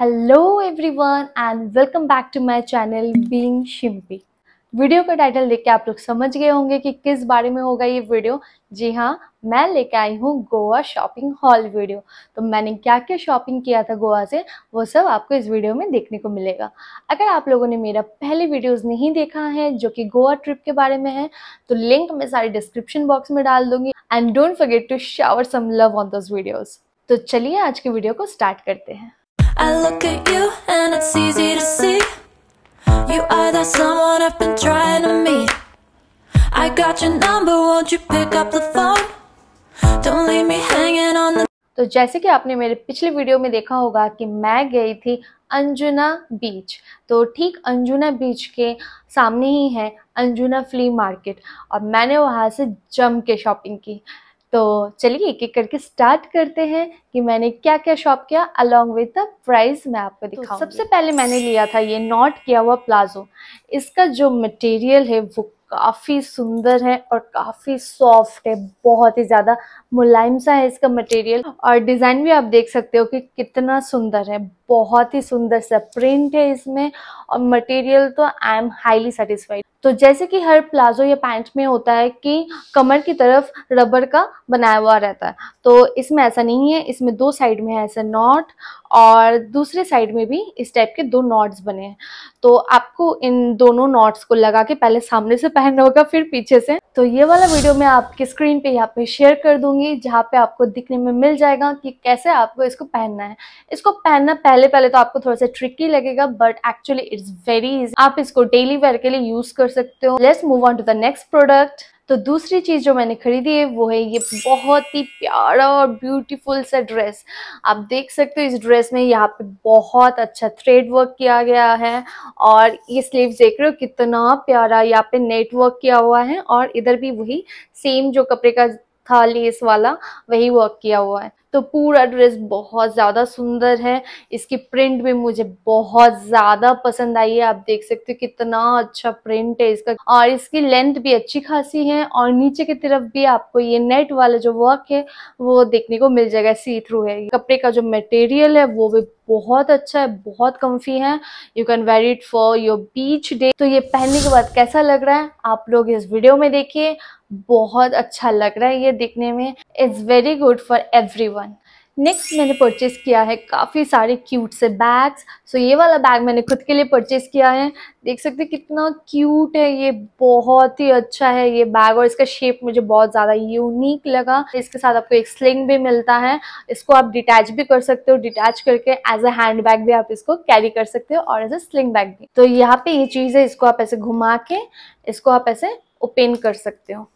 Hello everyone and welcome back to my channel being Shimpi video का title देख के आप लोग समझ गए होंगे कि किस बारे में होगा ये वीडियो जी हाँ मैं लेके आई हूँ गोवा शॉपिंग हॉल वीडियो तो मैंने क्या क्या शॉपिंग किया था गोवा से वो सब आपको इस वीडियो में देखने को मिलेगा अगर आप लोगों ने मेरा पहले वीडियोस नहीं देखा है जो कि गोवा ट्रिप के बारे में है तो लिंक मैं सारी डिस्क्रिप्शन बॉक्स में डाल दूंगी and don't forget to shower some love on those videos तो चलिए आज की वीडियो को स्टार्ट करते हैं I look at you and it's easy to see You are that someone I've been trying to meet I got your number, won't you pick up the phone? Don't leave me hanging on the तो जैसे कि आपने मेरे पिछले video में देखा होगा कि मैं गई थी अंजुना बीच तो ठीक अंजुना बीच के सामने ही है अंजुना फ्ली मार्केट और मैंने वहाँ से जम के शॉपिंग की तो चलिए एक एक करके स्टार्ट करते हैं कि मैंने क्या क्या शॉप किया अलॉन्ग विद द प्राइस मैं आपको तो दिखाऊंगी तो सबसे पहले मैंने लिया था ये नॉट किया हुआ प्लाजो इसका जो मटेरियल है वो काफ़ी सुंदर है और काफ़ी सॉफ्ट है बहुत ही ज़्यादा मुलायम सा है इसका मटेरियल और डिज़ाइन भी आप देख सकते हो कि कितना सुंदर है बहुत ही सुंदर सा प्रिंट है इसमें और मटेरियल तो आई एम हाईली सेटिस्फाइड तो जैसे कि हर प्लाजो या पैंट में होता है कि कमर की तरफ रबर का बनाया हुआ रहता है तो इसमें ऐसा नहीं है इसमें दो साइड में है ऐसा नॉट और दूसरे साइड में भी इस टाइप के दो नॉट्स बने हैं तो आपको इन दोनों नॉट्स को लगा के पहले सामने से पहनना होगा फिर पीछे से तो ये वाला वीडियो मैं आपके स्क्रीन पे यहाँ पे शेयर कर दूंगी जहाँ पे आपको दिखने में मिल जाएगा कि कैसे आपको इसको पहनना है इसको पहनना पहले पहले तो आपको थोड़ा सा ट्रिकी लगेगा but actually it's very easy आप इसको डेली वेयर के लिए यूज़ कर कर सकते हो let's move on to the next product तो दूसरी चीज़ जो मैंने खरीदी है वो है ये बहुत ही प्यारा और ब्यूटीफुल सा ड्रेस आप देख सकते हो इस ड्रेस में यहाँ पे बहुत अच्छा थ्रेड वर्क किया गया है और ये स्लीव देख रहे हो कितना प्यारा यहाँ पे नेटवर्क किया हुआ है और इधर भी वही सेम जो कपड़े का था लेस वाला वही वर्क किया हुआ है तो पूरा ड्रेस बहुत ज़्यादा सुंदर है इसकी प्रिंट भी मुझे बहुत ज़्यादा पसंद आई है आप देख सकते हो कितना अच्छा प्रिंट है इसका और इसकी लेंथ भी अच्छी खासी है और नीचे की तरफ भी आपको ये नेट वाला जो वर्क है वो देखने को मिल जाएगा सी थ्रू है कपड़े का जो मटेरियल है वो भी बहुत अच्छा है बहुत कम्फी है you can wear it for your beach day तो ये पहनने के बाद कैसा लग रहा है आप लोग इस वीडियो में देखिए बहुत अच्छा लग रहा है ये देखने में it's very good for everyone next मैंने परचेस किया है काफ़ी सारे क्यूट से बैग्स सो ये वाला बैग मैंने खुद के लिए परचेस किया है देख सकते कितना क्यूट है ये बहुत ही अच्छा है ये बैग और इसका शेप मुझे बहुत ज़्यादा यूनिक लगा इसके साथ आपको एक स्लिंग भी मिलता है इसको आप डिटैच भी कर सकते हो डिटैच करके एज अ हैंड बैग भी आप इसको कैरी कर सकते हो और एज अ स्लिंग बैग भी तो यहाँ पे ये चीज़ है इसको आप ऐसे घुमा के इसको आप ऐसे ओपन कर सकते हो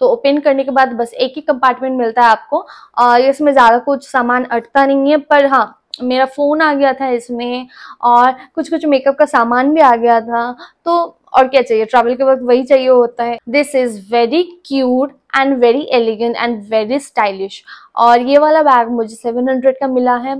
तो ओपन करने के बाद बस एक ही कंपार्टमेंट मिलता है आपको और इसमें ज़्यादा कुछ सामान अटता नहीं है पर हाँ मेरा फ़ोन आ गया था इसमें और कुछ कुछ मेकअप का सामान भी आ गया था तो और क्या चाहिए ट्रैवल के वक्त वही चाहिए होता है this is very cute and very elegant and very stylish और ये वाला बैग मुझे 700 का मिला है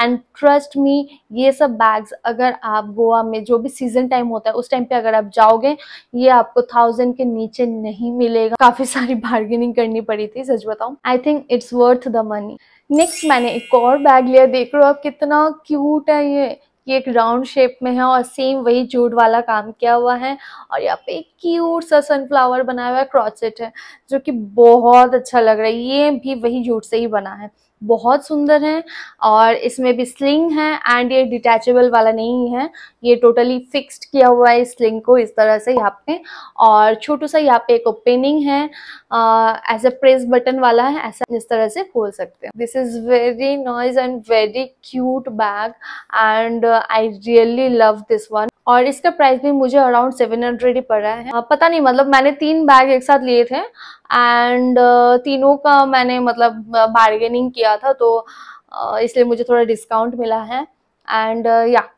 एंड ट्रस्ट मी ये सब बैग्स अगर आप गोवा में जो भी सीजन टाइम होता है उस टाइम पे अगर आप जाओगे ये आपको थाउजेंड के नीचे नहीं मिलेगा काफी सारी बार्गेनिंग करनी पड़ी थी सच बताऊ I think it's worth the money next मैंने एक और बैग लिया देख रहे हो आप कितना क्यूट है ये ये एक राउंड शेप में है और सेम वही जूट वाला काम किया हुआ है और यहाँ पे एक क्यूट सा सनफ्लावर बनाया हुआ है क्रॉचेट है जो कि बहुत अच्छा लग रहा है ये भी वही जूट से ही बना है बहुत सुंदर हैं और इसमें भी स्लिंग है एंड ये डिटैचेबल वाला नहीं है ये टोटली फिक्स्ड किया हुआ है इस स्लिंग को इस तरह से यहाँ पे और छोटू सा यहाँ पे एक ओपनिंग है एज अ प्रेस बटन वाला है ऐसा इस तरह से खोल सकते हैं this is very nice and very cute bag and I really love this one और इसका प्राइस भी मुझे अराउंड सेवन हंड्रेड ही पड़ रहा है पता नहीं मतलब मैंने तीन बैग एक साथ लिए थे एंड तीनों का मैंने मतलब बार्गेनिंग किया था तो इसलिए मुझे थोड़ा डिस्काउंट मिला है and yeah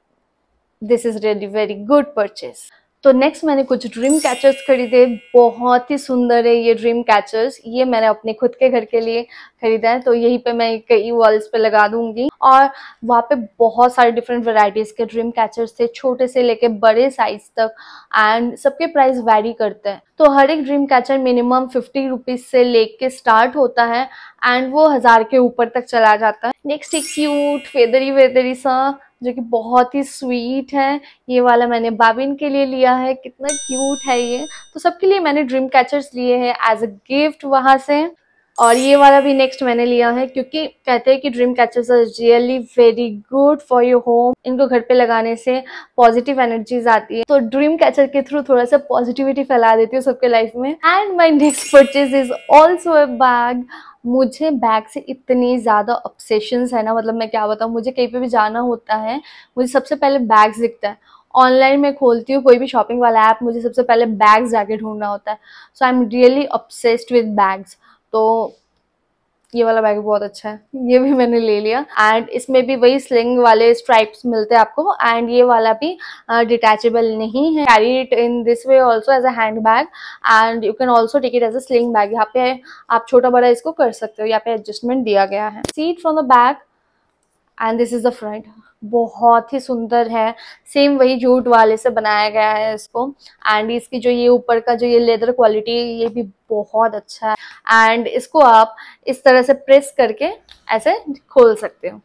this is really very good purchase तो नेक्स्ट मैंने कुछ ड्रीम कैचर्स खरीदे बहुत ही सुंदर है ये ड्रीम कैचर्स ये मैंने अपने खुद के घर के लिए खरीदा है तो यहीं पे मैं कई वॉल्स पे लगा दूंगी और वहाँ पे बहुत सारे डिफरेंट वेराइटीज़ के ड्रीम कैचर्स थे छोटे से लेके बड़े साइज तक एंड सबके प्राइस वेरी करते हैं तो हर एक dream catcher minimum fifty rupees से लेके स्टार्ट होता है एंड वो हज़ार के ऊपर तक चला जाता है नेक्स्ट एक क्यूट फेदरी वेदरी सा जो कि बहुत ही स्वीट है ये वाला मैंने बाबिन के लिए लिया है कितना क्यूट है ये तो सबके लिए मैंने ड्रीम कैचर्स लिए हैं एज अ गिफ्ट वहाँ से और ये वाला भी नेक्स्ट मैंने लिया है क्योंकि कहते हैं कि dream catchers are really very good for your home इनको घर पे लगाने से पॉजिटिव एनर्जीज आती है तो ड्रीम कैचर के थ्रू थोड़ा सा पॉजिटिविटी फैला देती हूँ सबके लाइफ में and my next purchase is also a bag मुझे बैग से इतनी ज़्यादा ऑब्सेशंस है ना मतलब मैं क्या बताऊँ मुझे कहीं पे भी जाना होता है मुझे सबसे पहले बैग्स दिखता है ऑनलाइन मैं खोलती हूँ कोई भी शॉपिंग वाला ऐप मुझे सबसे पहले बैग्स जाके ढूंढना होता है so I am really obsessed with bags तो ये वाला बैग बहुत अच्छा है ये भी मैंने ले लिया एंड इसमें भी वही स्लिंग वाले स्ट्राइप्स मिलते हैं आपको एंड ये वाला भी डिटैचेबल uh, नहीं है carry it in this way also as a hand bag and you can also take it as a sling bag यहाँ पे आप छोटा बड़ा इसको कर सकते हो यहाँ पे एडजस्टमेंट दिया गया है seat from the bag and this is the front बहुत ही सुंदर है सेम वही जूट वाले से बनाया गया है इसको एंड इसकी जो ये ऊपर का जो ये लेदर क्वालिटी ये भी बहुत अच्छा है एंड इसको आप इस तरह से प्रेस करके ऐसे खोल सकते हो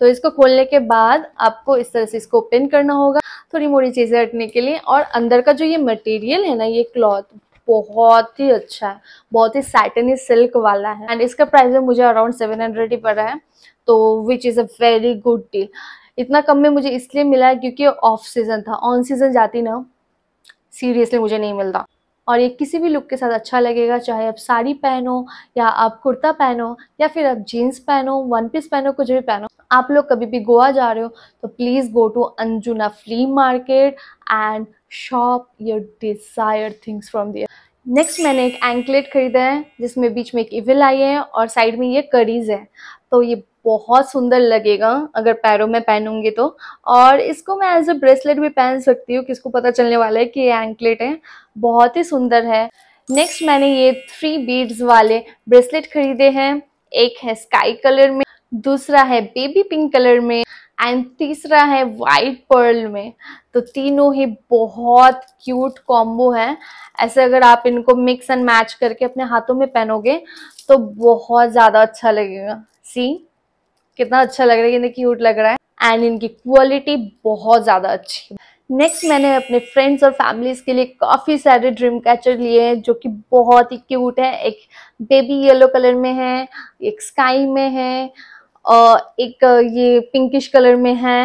तो इसको खोलने के बाद आपको इस तरह से इसको ओपन करना होगा थोड़ी मोड़ी चीज़ें हटने के लिए और अंदर का जो ये मटेरियल है ना ये क्लॉथ बहुत ही अच्छा है बहुत ही सैटनी सिल्क वाला है एंड इसका प्राइस है मुझे अराउंड सेवन हंड्रेड ही पड़ा है तो which is a very good deal इतना कम में मुझे इसलिए मिला है क्योंकि ऑफ सीज़न था ऑन सीज़न जाती ना सीरियसली मुझे नहीं मिलता और ये किसी भी लुक के साथ अच्छा लगेगा चाहे आप साड़ी पहनो या आप कुर्ता पहनो या फिर आप जीन्स पहनो वन पीस पहनो कुछ भी पहनो आप लोग कभी भी गोवा जा रहे हो तो please go to Anjuna flea market and shop your desire things from there next मैंने एक एंकलेट खरीदा है जिसमें बीच में एक इविल आई है और साइड में ये करीज है तो ये बहुत सुंदर लगेगा अगर पैरों में पहनूंगी तो और इसको मैं एज अ ब्रेसलेट भी पहन सकती हूँ किसको पता चलने वाला है कि ये एंकलेट है बहुत ही सुंदर है नेक्स्ट मैंने ये थ्री बीड्स वाले ब्रेसलेट खरीदे हैं एक है स्काई कलर में दूसरा है बेबी पिंक कलर में एंड तीसरा है वाइट पर्ल में तो तीनों ही बहुत क्यूट कॉम्बो है ऐसे अगर आप इनको मिक्स एंड मैच करके अपने हाथों में पहनोगे तो बहुत ज़्यादा अच्छा लगेगा सी कितना अच्छा लग रहा है कितना क्यूट लग रहा है एंड इनकी क्वालिटी बहुत ज़्यादा अच्छी नेक्स्ट मैंने अपने फ्रेंड्स और फैमिलीज़ के लिए काफ़ी सारे ड्रीम कैचर लिए हैं जो कि बहुत ही क्यूट है एक बेबी येलो कलर में है एक स्काई में है एक ये पिंकिश कलर में है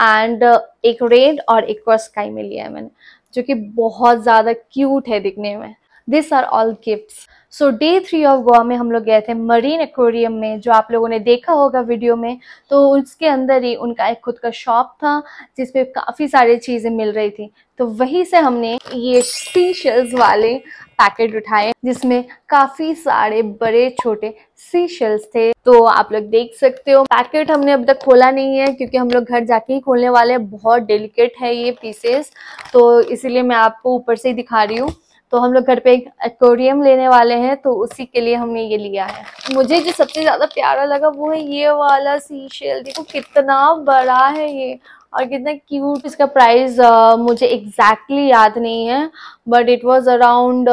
एंड एक रेड और एक स्काई में लिया है मैंने जो कि बहुत ज़्यादा क्यूट है दिखने में this are all gifts so day three of Goa में हम लोग गए थे मरीन एक्वेरियम में जो आप लोगों ने देखा होगा वीडियो में तो उसके अंदर ही उनका एक खुद का शॉप था जिसपे काफ़ी सारी चीज़ें मिल रही थी तो वहीं से हमने ये सी शेल्स वाले पैकेट उठाए जिसमें काफ़ी सारे बड़े छोटे सी शेल्स थे तो आप लोग देख सकते हो पैकेट हमने अब तक खोला नहीं है क्योंकि हम लोग घर जाके ही खोलने वाले हैं बहुत डेलिकेट है ये पीसेस तो इसीलिए मैं आपको ऊपर से ही दिखा रही हूँ तो हम लोग घर पे एक एक्वेरियम लेने वाले हैं तो उसी के लिए हमने ये लिया है मुझे जो सबसे ज़्यादा प्यारा लगा वो है ये वाला सी शेल देखो कितना बड़ा है ये और कितना क्यूट इसका प्राइस uh, मुझे एग्जैक्टली exactly याद नहीं है but it was around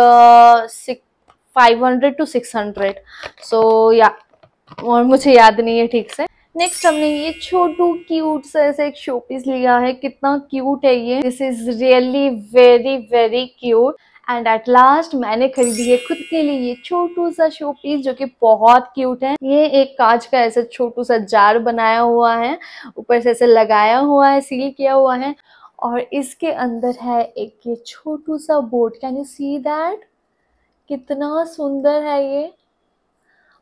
five hundred to six hundred so yeah और मुझे याद नहीं है ठीक से नेक्स्ट हमने ये छोटू क्यूट से ऐसे एक शोपीस लिया है कितना क्यूट है ये this is really very very cute and at last मैंने खरीदी है खुद के लिए ये छोटू सा शो पीस जो कि बहुत क्यूट है ये एक कांच का ऐसा छोटू सा जार बनाया हुआ है ऊपर से ऐसे लगाया हुआ है सील किया हुआ है और इसके अंदर है एक ये छोटू सा boat can you see that कितना सुंदर है ये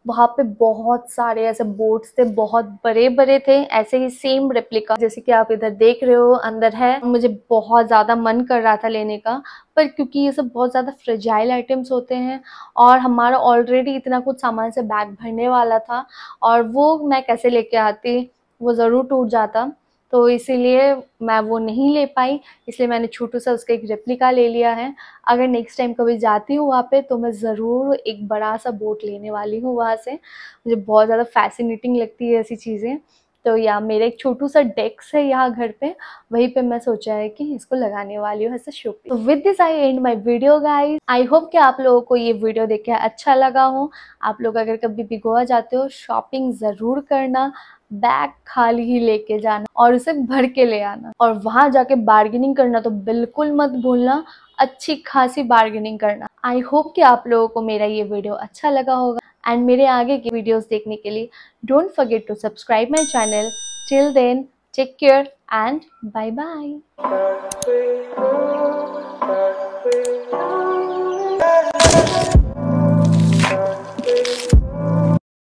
वहाँ पे बहुत सारे ऐसे बोट्स थे बहुत बड़े बड़े थे ऐसे ही सेम रेप्लिका जैसे कि आप इधर देख रहे हो अंदर है मुझे बहुत ज़्यादा मन कर रहा था लेने का पर क्योंकि ये सब बहुत ज़्यादा फ्रेजाइल आइटम्स होते हैं और हमारा ऑलरेडी इतना कुछ सामान से बैग भरने वाला था और वो मैं कैसे लेके आती वो ज़रूर टूट जाता तो इसीलिए मैं वो नहीं ले पाई इसलिए मैंने छोटू सा उसका एक रेप्लिका ले लिया है अगर नेक्स्ट टाइम कभी जाती हूँ वहाँ पे तो मैं ज़रूर एक बड़ा सा बोट लेने वाली हूँ वहाँ से मुझे बहुत ज़्यादा फैसिनेटिंग लगती है ऐसी चीज़ें तो या मेरा एक छोटू सा डेक्स है यहाँ घर पे वहीं पे मैं सोचा है कि इसको लगाने वाली हूँ ऐसे शुक्र तो with this I end my video guys I hope कि आप लोगों को ये वीडियो देख के अच्छा लगा हो आप लोग अगर कभी भी गोवा जाते हो शॉपिंग ज़रूर करना बैग खाली ही लेके जाना और उसे भर के ले आना और वहाँ जाके बार्गेनिंग करना तो बिल्कुल मत भूलना अच्छी खासी बार्गेनिंग करना आई होप कि आप लोगों को मेरा ये वीडियो अच्छा लगा होगा एंड मेरे आगे की वीडियोस देखने के लिए don't forget to subscribe my channel till then take care and bye bye